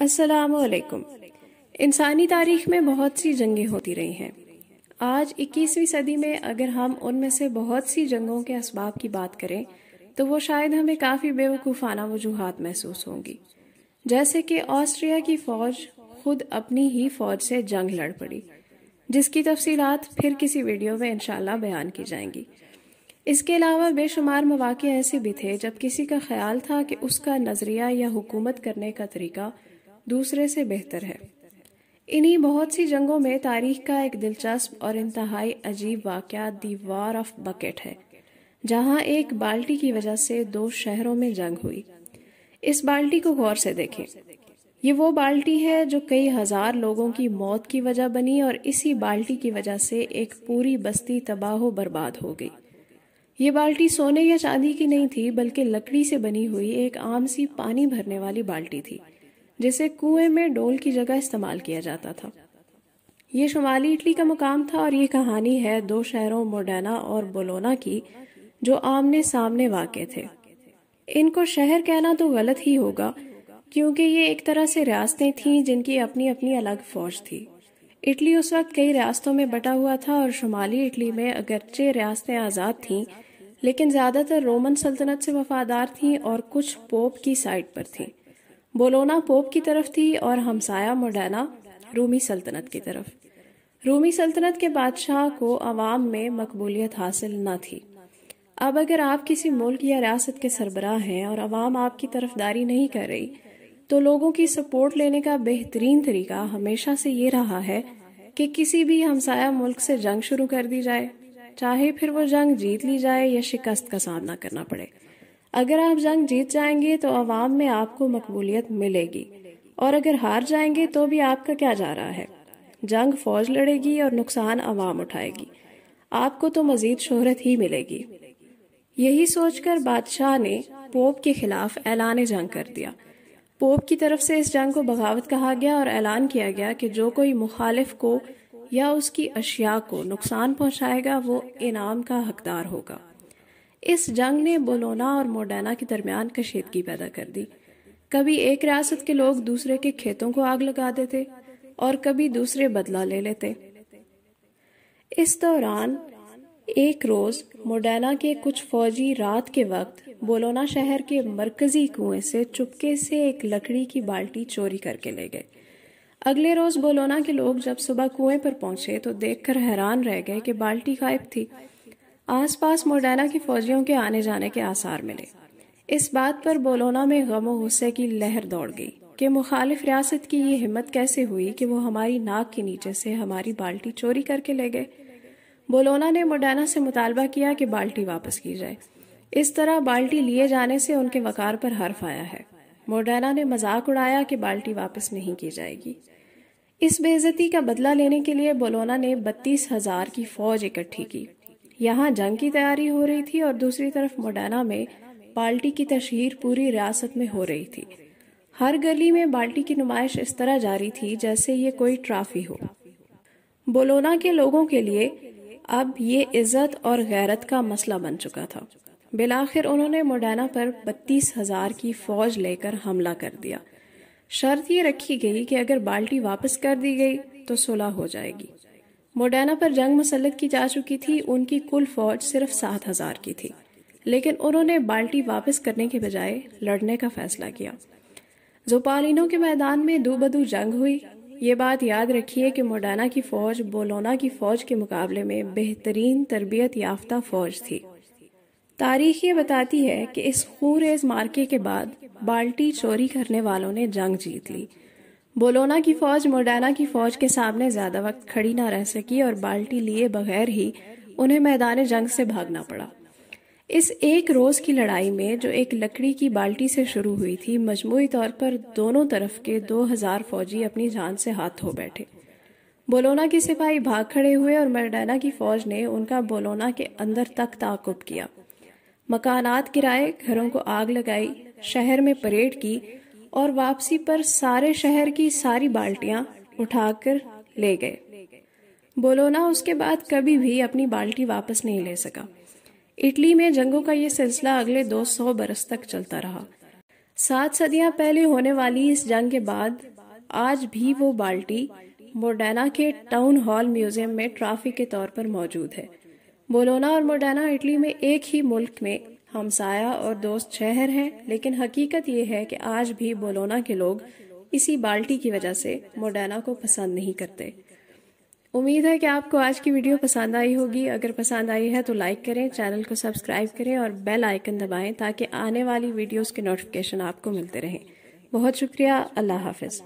वालेकुम इंसानी तारीख में बहुत सी जंगें होती रही हैं आज 21वीं सदी में अगर हम उनमें से बहुत सी जंगों के इसबाब की बात करें तो वो शायद हमें काफ़ी बेवकूफ़ाना वजूहत महसूस होंगी जैसे कि ऑस्ट्रिया की फ़ौज खुद अपनी ही फ़ौज से जंग लड़ पड़ी जिसकी तफसीलात फिर किसी वीडियो में इनशाला बयान की जाएंगी इसके अलावा बेशुमार मौाक़े ऐसे भी थे जब किसी का ख्याल था कि उसका नज़रिया या हुकूमत करने का तरीका दूसरे से बेहतर है इन्हीं बहुत सी जंगों में तारीख का एक दिलचस्प और इंतहाई अजीब वाक़ दी ऑफ बकेट है जहां एक बाल्टी की वजह से दो शहरों में जंग हुई इस बाल्टी को गौर से देखें ये वो बाल्टी है जो कई हजार लोगों की मौत की वजह बनी और इसी बाल्टी की वजह से एक पूरी बस्ती तबाह बर्बाद हो गई ये बाल्टी सोने या चांदी की नहीं थी बल्कि लकड़ी से बनी हुई एक आम सी पानी भरने वाली बाल्टी थी जिसे कुएं में डोल की जगह इस्तेमाल किया जाता था ये शुमाली इटली का मुकाम था और ये कहानी है दो शहरों मोडेना और बोलोना की जो आमने सामने वाक़ थे इनको शहर कहना तो गलत ही होगा क्योंकि ये एक तरह से रियासतें थीं जिनकी अपनी अपनी अलग फौज थी इटली उस वक्त कई रियासतों में बटा हुआ था और शुमाली इटली में अगरचे रियासतें आज़ाद थीं लेकिन ज़्यादातर रोमन सल्तनत से वफादार थीं और कुछ पोप की साइड पर थीं बोलोना पोप की तरफ थी और हमसाया मोडाना रूमी सल्तनत की तरफ रूमी सल्तनत के बादशाह को आवाम में मकबूलियत हासिल न थी अब अगर आप किसी मुल्क या रियासत के सरबराह हैं और आवाम आपकी तरफदारी नहीं कर रही तो लोगों की सपोर्ट लेने का बेहतरीन तरीका हमेशा से ये रहा है कि किसी भी हमसाया मुल्क से जंग शुरू कर दी जाए चाहे फिर वो जंग जीत ली जाए या शिकस्त का सामना करना पड़े अगर आप जंग जीत जाएंगे तो आवाम में आपको मकबूलियत मिलेगी और अगर हार जाएंगे तो भी आपका क्या जा रहा है जंग फौज लड़ेगी और नुकसान आवाम उठाएगी आपको तो मजीद शोहरत ही मिलेगी यही सोचकर बादशाह ने पोप के खिलाफ ऐलान जंग कर दिया पोप की तरफ से इस जंग को बगावत कहा गया और ऐलान किया गया कि जो कोई मुखालिफ को या उसकी अशिया को नुकसान पहुंचाएगा वो इनाम का हकदार होगा इस जंग ने बोलोना और मोडाना के दरमियान कशीदगी पैदा कर दी कभी एक रियासत के लोग दूसरे के खेतों को आग लगा देते और कभी दूसरे बदला ले लेते इस दौरान एक रोज मोडेना के कुछ फौजी रात के वक्त बोलोना शहर के मरकजी कुएं से चुपके से एक लकड़ी की बाल्टी चोरी करके ले गए अगले रोज बोलोना के लोग जब सुबह कुएं पर पहुंचे तो देखकर हैरान रह गए कि बाल्टी गायब थी आसपास मोडेना के फौजियों के आने जाने के आसार मिले इस बात पर बोलोना में गम गुस्से की लहर दौड़ गई कि मुखालिफ रियासत की ये हिम्मत कैसे हुई कि वो हमारी नाक के नीचे से हमारी बाल्टी चोरी करके ले गए बोलोना ने मोडाना से मुतालबा किया कि बाल्टी वापस की जाए इस तरह बाल्टी लिए जाने से उनके वकार पर हर्फ आया है मोडाना ने मजाक उड़ाया कि बाल्टी वापस नहीं की जाएगी इस बेजती का बदला लेने के लिए बोलोना ने बत्तीस हजार की फौज इकट्ठी की यहाँ जंग की तैयारी हो रही थी और दूसरी तरफ मोडाना में बाल्टी की तशहर पूरी रियासत में हो रही थी हर गली में बाल्टी की नुमाइश इस तरह जारी थी जैसे ये कोई ट्रॉफी हो बोलोना के लोगों के लिए अब ये इज्जत और गैरत का मसला बन चुका था बिलाखिर उन्होंने मोडाना पर बत्तीस हजार की फौज लेकर हमला कर दिया शर्त ये रखी गई कि अगर बाल्टी वापस कर दी गई तो सुलह हो जाएगी मोडेना पर जंग मुसलत की जा चुकी थी उनकी कुल फौज सिर्फ सात हजार की थी लेकिन उन्होंने बाल्टी वापस करने के बजाय लड़ने का फैसला किया जोपालिनो के मैदान में दो बदू जंग हुई ये बात याद रखिए कि मोडाना की फौज बोलोना की फौज के मुकाबले में बेहतरीन तरबियत याफ्ता फौज थी तारीख ये बताती है कि इस खूरेज मार्के के बाद बाल्टी चोरी करने वालों ने जंग जीत ली बोलोना की फौज मोडाना की फौज के सामने ज्यादा वक्त खड़ी ना रह सकी और बाल्टी लिए बगैर ही उन्हें मैदान जंग से भागना पड़ा इस एक रोज की लड़ाई में जो एक लकड़ी की बाल्टी से शुरू हुई थी मजमू तौर पर दोनों तरफ के 2000 फौजी अपनी जान से हाथ धो बैठे बोलोना के सिपाही भाग खड़े हुए और मरडाना की फौज ने उनका बोलोना के अंदर तक ताकुब किया मकानात किराए घरों को आग लगाई शहर में परेड की और वापसी पर सारे शहर की सारी बाल्टियां उठाकर ले गए बोलोना उसके बाद कभी भी अपनी बाल्टी वापस नहीं ले सका इटली में जंगों का यह सिलसिला अगले 200 बरस तक चलता रहा सात सदियां पहले होने वाली इस जंग के बाद आज भी वो बाल्टी मोडेना के टाउन हॉल म्यूजियम में ट्रॉफी के तौर पर मौजूद है बोलोना और मोडेना इटली में एक ही मुल्क में हमसाया और दोस्त शहर है लेकिन हकीकत यह है कि आज भी बोलोना के लोग इसी बाल्टी की वजह से मोडेना को पसंद नहीं करते उम्मीद है कि आपको आज की वीडियो पसंद आई होगी अगर पसंद आई है तो लाइक करें चैनल को सब्सक्राइब करें और बेल आइकन दबाएं ताकि आने वाली वीडियोस के नोटिफिकेशन आपको मिलते रहें बहुत शुक्रिया अल्लाह हाफिज़